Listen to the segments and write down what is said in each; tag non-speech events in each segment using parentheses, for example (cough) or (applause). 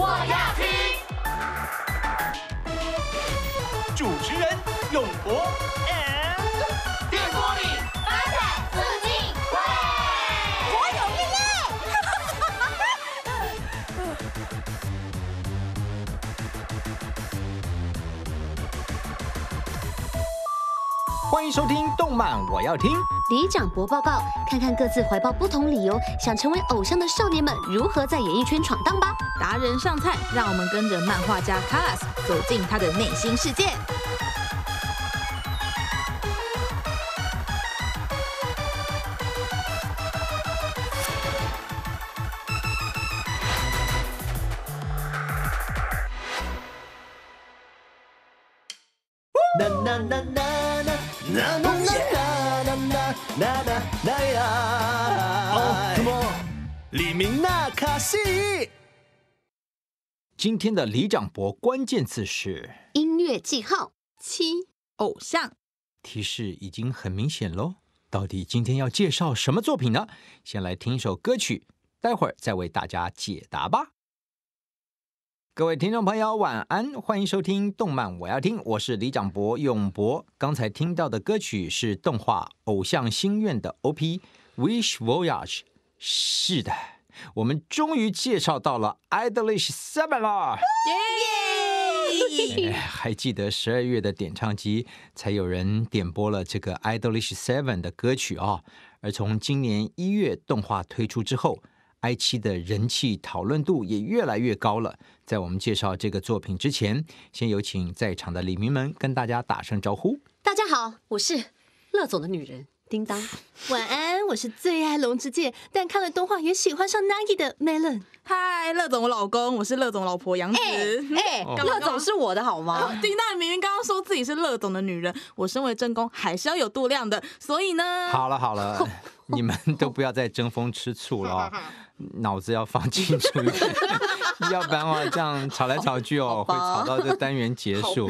我要听主持人永博。欢迎收听动漫，我要听李长博报告，看看各自怀抱不同理由想成为偶像的少年们如何在演艺圈闯荡吧。达人上菜，让我们跟着漫画家卡 l a s 走进他的内心世界。李明娜卡西，今天的李长博关键词是音乐记号七偶像。提示已经很明显喽，到底今天要介绍什么作品呢？先来听一首歌曲，待会儿再为大家解答吧。各位听众朋友，晚安，欢迎收听《动漫我要听》，我是李长博永博。刚才听到的歌曲是动画《偶像心愿》的 OP《Wish Voyage》。是的，我们终于介绍到了 Idolish Seven 了。耶耶！还记得十二月的点唱机才有人点播了这个 Idolish Seven 的歌曲啊。而从今年一月动画推出之后，I 七的人气讨论度也越来越高了。在我们介绍这个作品之前，先有请在场的李明们跟大家打声招呼。大家好，我是乐总的女人，叮当。晚安。我是最爱《龙之介，但看了动画也喜欢上 Nagi 的 Melon。嗨，乐总老公，我是乐总老婆杨子。哎，(laughs) 乐总是我的好吗？(laughs) 丁娜明明刚刚说自己是乐总的女人，我身为正宫还是要有度量的。所以呢，好了好了，(laughs) 你们都不要再争风吃醋了，脑子要放清楚一点。(laughs) 要不然的话，这样吵来吵去哦，会吵到这单元结束。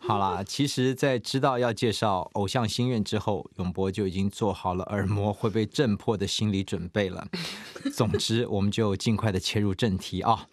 好 (laughs) 啦，其实，在知道要介绍偶像心愿之后，永博就已经做好了耳膜会被震破的心理准备了。总之，我们就尽快的切入正题啊。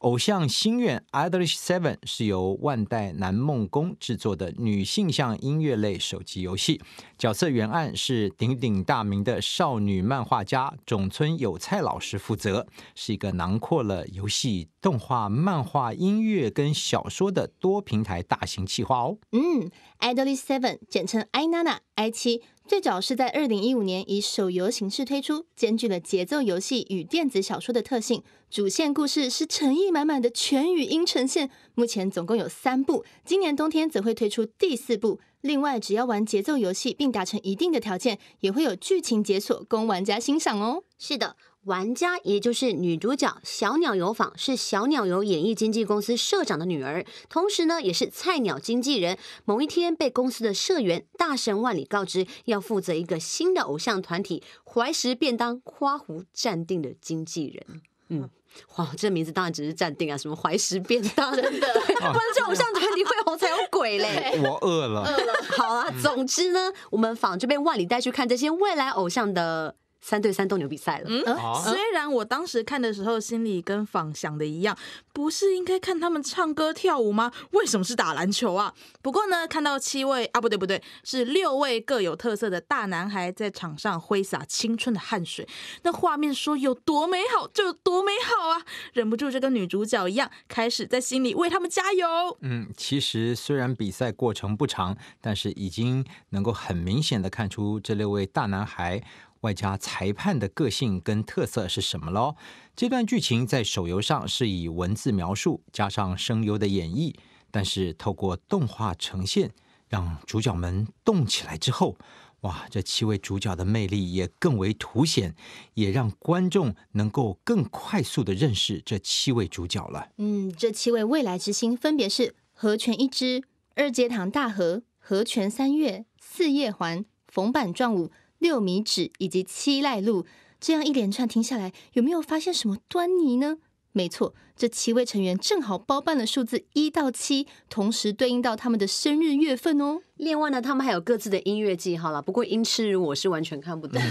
偶像心愿 Idolish Seven 是由万代南梦宫制作的女性向音乐类手机游戏，角色原案是鼎鼎大名的少女漫画家种村有菜老师负责，是一个囊括了游戏、动画、漫画、音乐跟小说的多平台大型企划哦。嗯，Idolish Seven 简称 i Nana i 七。最早是在二零一五年以手游形式推出，兼具了节奏游戏与电子小说的特性。主线故事是诚意满满的全语音呈现，目前总共有三部，今年冬天则会推出第四部。另外，只要玩节奏游戏并达成一定的条件，也会有剧情解锁供玩家欣赏哦。是的。玩家也就是女主角小鸟游坊，是小鸟游演艺经纪公司社长的女儿，同时呢也是菜鸟经纪人。某一天被公司的社员大神万里告知，要负责一个新的偶像团体“怀石便当花湖暂定”的经纪人。嗯，(laughs) 哇，这名字当然只是暂定啊，什么怀石便当，真的，(laughs) 不然这偶像团体会红才有鬼嘞。我饿了，饿了。好啊，总之呢，我们坊就被万里带去看这些未来偶像的。三对三斗牛比赛了，嗯，虽然我当时看的时候心里跟仿想的一样，不是应该看他们唱歌跳舞吗？为什么是打篮球啊？不过呢，看到七位啊，不对不对，是六位各有特色的大男孩在场上挥洒青春的汗水，那画面说有多美好就有多美好啊！忍不住就跟女主角一样，开始在心里为他们加油。嗯，其实虽然比赛过程不长，但是已经能够很明显的看出这六位大男孩。外加裁判的个性跟特色是什么喽？这段剧情在手游上是以文字描述加上声优的演绎，但是透过动画呈现，让主角们动起来之后，哇，这七位主角的魅力也更为凸显，也让观众能够更快速的认识这七位主角了。嗯，这七位未来之星分别是河泉一支、二阶堂大河、河泉三月、四叶环、逢坂壮武。六米指以及七濑路，这样一连串听下来，有没有发现什么端倪呢？没错，这七位成员正好包办了数字一到七，同时对应到他们的生日月份哦。另外呢，他们还有各自的音乐记号了，不过音痴我是完全看不懂。(laughs)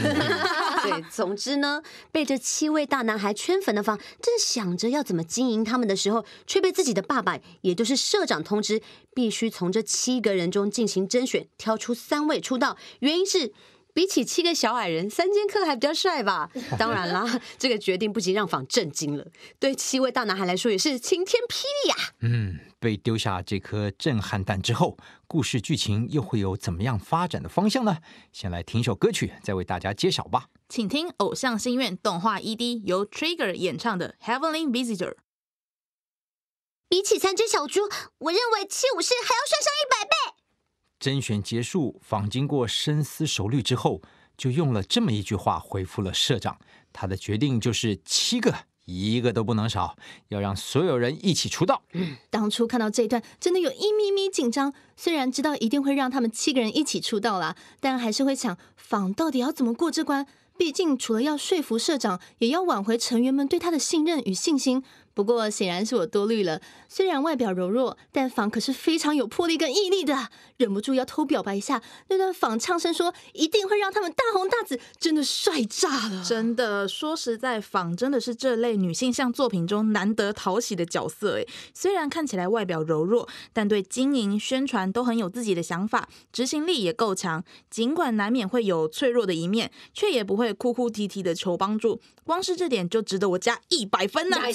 对，总之呢，被这七位大男孩圈粉的方正想着要怎么经营他们的时候，却被自己的爸爸，也就是社长通知，必须从这七个人中进行甄选，挑出三位出道。原因是。比起七个小矮人，三剑客还比较帅吧？(laughs) 当然啦，这个决定不仅让房震惊了，对七位大男孩来说也是晴天霹雳啊！嗯，被丢下这颗震撼弹之后，故事剧情又会有怎么样发展的方向呢？先来听一首歌曲，再为大家揭晓吧。请听《偶像心愿》动画 ED 由 Trigger 演唱的《Heavenly Visitor》。比起三只小猪，我认为七武士还要帅上一百倍。甄选结束，访经过深思熟虑之后，就用了这么一句话回复了社长。他的决定就是七个，一个都不能少，要让所有人一起出道。(coughs) 当初看到这一段，真的有一咪咪紧张。虽然知道一定会让他们七个人一起出道啦，但还是会想访到底要怎么过这关？毕竟除了要说服社长，也要挽回成员们对他的信任与信心。不过显然是我多虑了。虽然外表柔弱，但仿可是非常有魄力跟毅力的。忍不住要偷表白一下，那段仿唱声说一定会让他们大红大紫，真的帅炸了！真的，说实在，仿真的是这类女性向作品中难得讨喜的角色诶。虽然看起来外表柔弱，但对经营宣传都很有自己的想法，执行力也够强。尽管难免会有脆弱的一面，却也不会哭哭啼啼的求帮助。光是这点就值得我加一百分呢！加一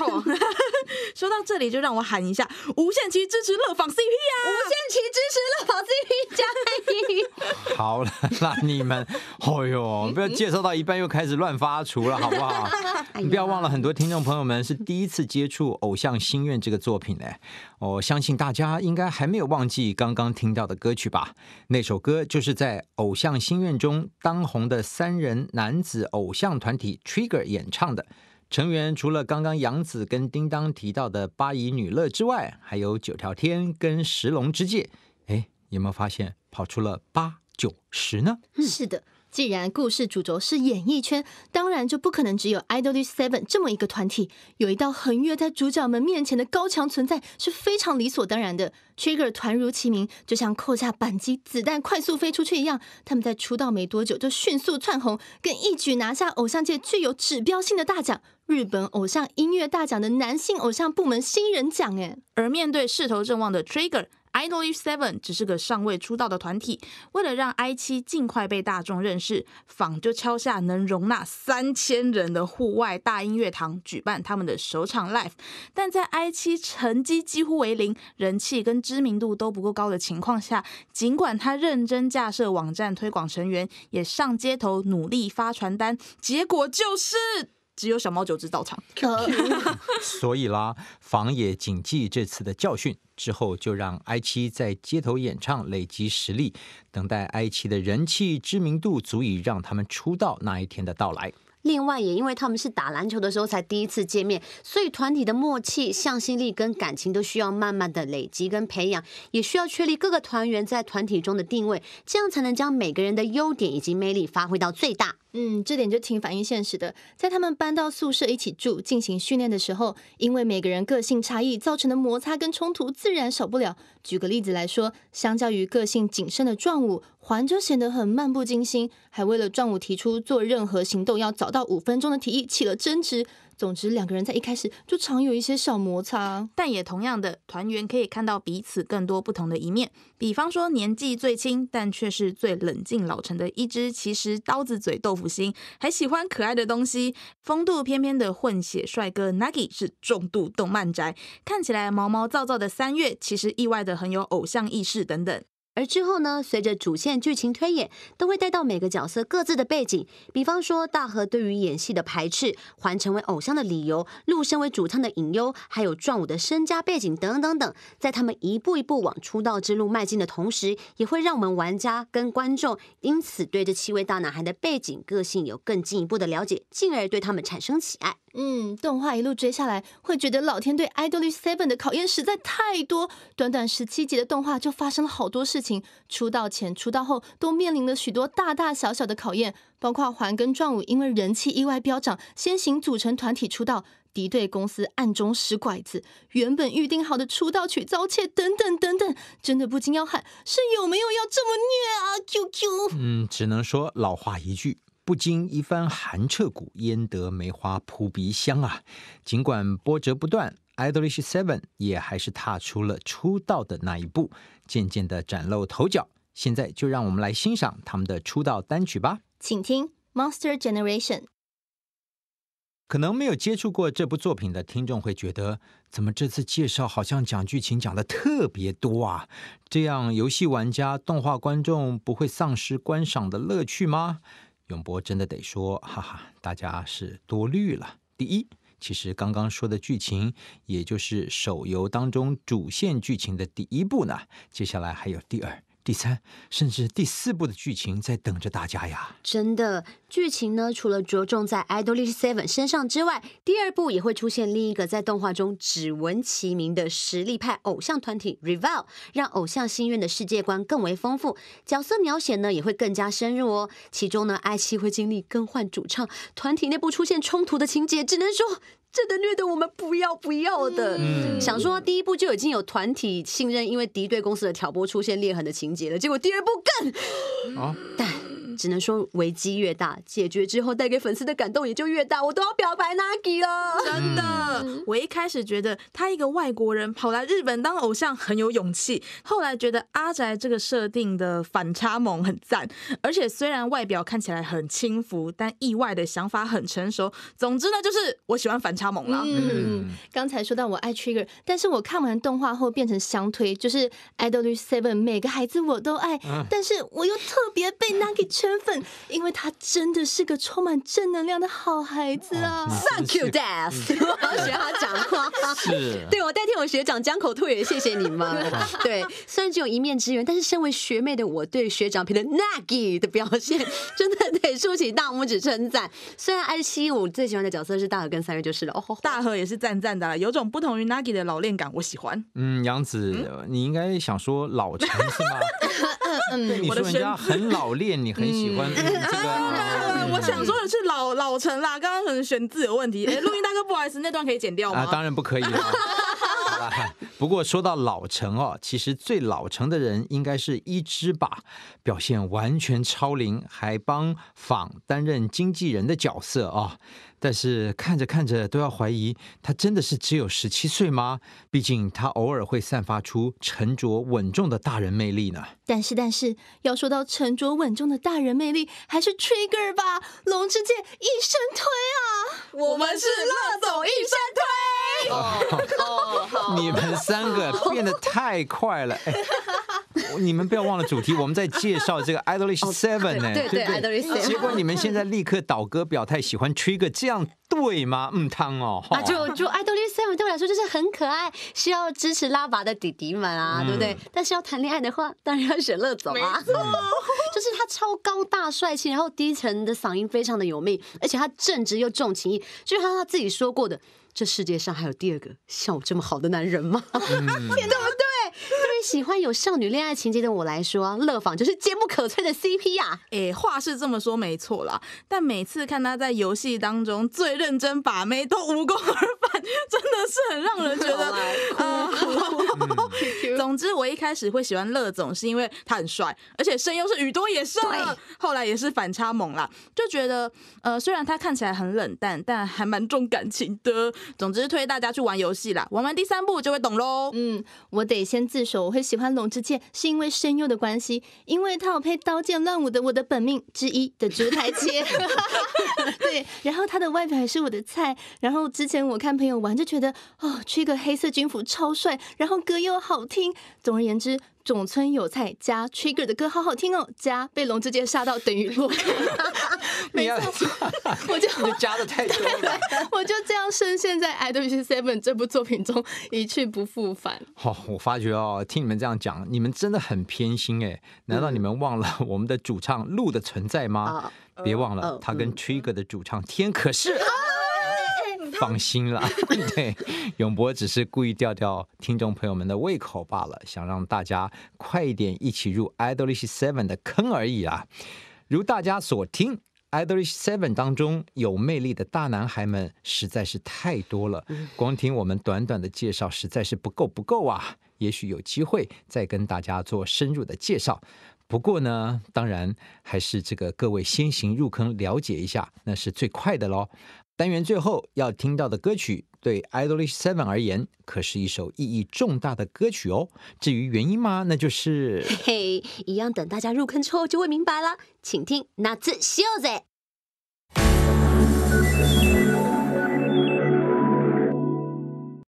(laughs) 说到这里，就让我喊一下：无限期支持乐坊 CP 啊！无限期支持乐坊 CP 加一。好了，那你们，哎呦，不要介绍到一半又开始乱发出了，好不好？(laughs) 你不要忘了，很多听众朋友们是第一次接触《偶像心愿》这个作品嘞。我相信大家应该还没有忘记刚刚听到的歌曲吧？那首歌就是在《偶像心愿》中当红的三人男子偶像团体 Trigger 演唱的。成员除了刚刚杨子跟叮当提到的八姨女乐之外，还有九条天跟石龙之介。哎，有没有发现跑出了八九十呢？是的。既然故事主轴是演艺圈，当然就不可能只有 IDOLiSH7 这么一个团体，有一道横越在主角们面前的高墙存在是非常理所当然的。Trigger 团如其名，就像扣下扳机，子弹快速飞出去一样，他们在出道没多久就迅速窜红，更一举拿下偶像界具有指标性的大奖——日本偶像音乐大奖的男性偶像部门新人奖。哎，而面对势头正旺的 Trigger。iNo Live Seven 只是个尚未出道的团体，为了让 i 七尽快被大众认识，坊就敲下能容纳三千人的户外大音乐堂举办他们的首场 live。但在 i 七成绩几乎为零，人气跟知名度都不够高的情况下，尽管他认真架设网站推广成员，也上街头努力发传单，结果就是。只有小猫九只到场，(laughs) 所以啦，房野谨记这次的教训，之后就让 i 七在街头演唱累积实力，等待 i 七的人气知名度足以让他们出道那一天的到来。另外，也因为他们是打篮球的时候才第一次见面，所以团体的默契、向心力跟感情都需要慢慢的累积跟培养，也需要确立各个团员在团体中的定位，这样才能将每个人的优点以及魅力发挥到最大。嗯，这点就挺反映现实的。在他们搬到宿舍一起住进行训练的时候，因为每个人个性差异造成的摩擦跟冲突自然少不了。举个例子来说，相较于个性谨慎的壮武，环就显得很漫不经心，还为了壮武提出做任何行动要早到五分钟的提议起了争执。总之，两个人在一开始就常有一些小摩擦，但也同样的，团员可以看到彼此更多不同的一面。比方说，年纪最轻但却是最冷静老成的一只，其实刀子嘴豆腐心，还喜欢可爱的东西；风度翩翩的混血帅哥 Nagi 是重度动漫宅，看起来毛毛躁躁的三月，其实意外的很有偶像意识等等。而之后呢，随着主线剧情推演，都会带到每个角色各自的背景，比方说大和对于演戏的排斥，还成为偶像的理由，陆身为主唱的隐忧，还有壮武的身家背景等等等，在他们一步一步往出道之路迈进的同时，也会让我们玩家跟观众因此对这七位大男孩的背景、个性有更进一步的了解，进而对他们产生喜爱。嗯，动画一路追下来，会觉得老天对 i d o l i Seven 的考验实在太多。短短十七集的动画就发生了好多事情，出道前、出道后都面临了许多大大小小的考验，包括环跟壮武因为人气意外飙涨，先行组成团体出道，敌对公司暗中使拐子，原本预定好的出道曲遭窃等等等等，真的不禁要喊：是有没有要这么虐啊？Q Q。嗯，只能说老话一句。不经一番寒彻骨，焉得梅花扑鼻香啊！尽管波折不断，Idolish Seven 也还是踏出了出道的那一步，渐渐的崭露头角。现在就让我们来欣赏他们的出道单曲吧，请听 Monster Generation。可能没有接触过这部作品的听众会觉得，怎么这次介绍好像讲剧情讲的特别多啊？这样游戏玩家、动画观众不会丧失观赏的乐趣吗？永博真的得说，哈哈，大家是多虑了。第一，其实刚刚说的剧情，也就是手游当中主线剧情的第一部呢，接下来还有第二。第三，甚至第四部的剧情在等着大家呀！真的，剧情呢，除了着重在 Idolish Seven 身上之外，第二部也会出现另一个在动画中只闻其名的实力派偶像团体 Revell，让偶像心愿的世界观更为丰富，角色描写呢也会更加深入哦。其中呢，爱七会经历更换主唱、团体内部出现冲突的情节，只能说。真的虐得我们不要不要的，想说第一部就已经有团体信任因为敌对公司的挑拨出现裂痕的情节了，结果第二部更，但。只能说危机越大，解决之后带给粉丝的感动也就越大。我都要表白 Nagi 了，真的。我一开始觉得他一个外国人跑来日本当偶像很有勇气，后来觉得阿宅这个设定的反差萌很赞，而且虽然外表看起来很轻浮，但意外的想法很成熟。总之呢，就是我喜欢反差萌了。嗯，刚才说到我爱 Trigger，但是我看完动画后变成相推，就是 Idol Seven 每个孩子我都爱，但是我又特别被 Nagi 推。身份，因为他真的是个充满正能量的好孩子啊！Thank you, Dad。(laughs) 我要学他讲话。是，(laughs) 对我代替我学长江口拓也谢谢你们。(laughs) 对，虽然只有一面之缘，但是身为学妹的我对学长皮的 Nagi 的表现，真的得竖起大拇指称赞。虽然 I 七我最喜欢的角色是大和跟三月，就是了。哦，大和也是赞赞的，有种不同于 Nagi 的老练感，我喜欢。嗯，杨子，你应该想说老成是吗？对，你说人家很老练，你很。喜欢这个，(laughs) 我想说的是老老陈啦，刚刚可能选字有问题。哎，录音大哥，不好意思，那段可以剪掉吗？当然不可以了。不过说到老成哦，其实最老成的人应该是一只吧，表现完全超龄，还帮仿担任经纪人的角色啊。但是看着看着都要怀疑他真的是只有十七岁吗？毕竟他偶尔会散发出沉着稳重的大人魅力呢。但是但是要说到沉着稳重的大人魅力，还是 Trigger 吧，龙之介一生推啊。我们是乐总一生推。哦，你们三个变得太快了！你们不要忘了主题，我们在介绍这个 (laughs) Idolish Seven 呢，对对，Idolish Seven。结果你们现在立刻倒戈表态，喜欢 Trig，这样对吗？嗯，汤哦，啊，就就 Idolish Seven 对我来说就是很可爱，需要支持拉拔的弟弟们啊，对不对？但是要谈恋爱的话，当然要选乐总啊，(laughs) 就是他超高大帅气，然后低沉的嗓音非常的有魅力，而且他正直又重情义，就像他自己说过的。这世界上还有第二个像我这么好的男人吗？(laughs) 对不对？喜欢有少女恋爱情节的我来说，乐坊就是坚不可摧的 CP 呀！哎，话是这么说没错啦，但每次看他在游戏当中最认真把妹都无功而返，真的是很让人觉得……啊！(laughs) 总之，我一开始会喜欢乐总是因为他很帅，而且声优是宇多野，帅，后来也是反差萌啦，就觉得……呃，虽然他看起来很冷淡，但还蛮重感情的。总之，推大家去玩游戏啦，玩完第三部就会懂喽。嗯，我得先自首。我会喜欢龙之介，是因为声优的关系，因为他有配刀剑乱舞的我的本命之一的竹台切，(laughs) (laughs) 对，然后他的外表也是我的菜，然后之前我看朋友玩就觉得，哦，一个黑色军服超帅，然后歌又好听，总而言之。董村有菜加 Trigger 的歌好好听哦，加被龙直接杀到等于落。哈哈哈！哈没错。(laughs) 我就 (laughs) 加的太多，(laughs) 我就这样深陷在《Idol Seven》这部作品中一去不复返。哦，我发觉哦，听你们这样讲，你们真的很偏心哎！难道你们忘了我们的主唱鹿的存在吗？别忘了，他跟 Trigger 的主唱天可是。放心了，(laughs) 对，永博只是故意吊吊听众朋友们的胃口罢了，想让大家快一点一起入 Idolish Seven 的坑而已啊。如大家所听，Idolish Seven 当中有魅力的大男孩们实在是太多了，光听我们短短的介绍实在是不够不够啊。也许有机会再跟大家做深入的介绍，不过呢，当然还是这个各位先行入坑了解一下，那是最快的喽。单元最后要听到的歌曲，对 i d o l i s h Seven 而言，可是一首意义重大的歌曲哦。至于原因吗？那就是，嘿，嘿，一样，等大家入坑之后就会明白了。请听，那次秀オ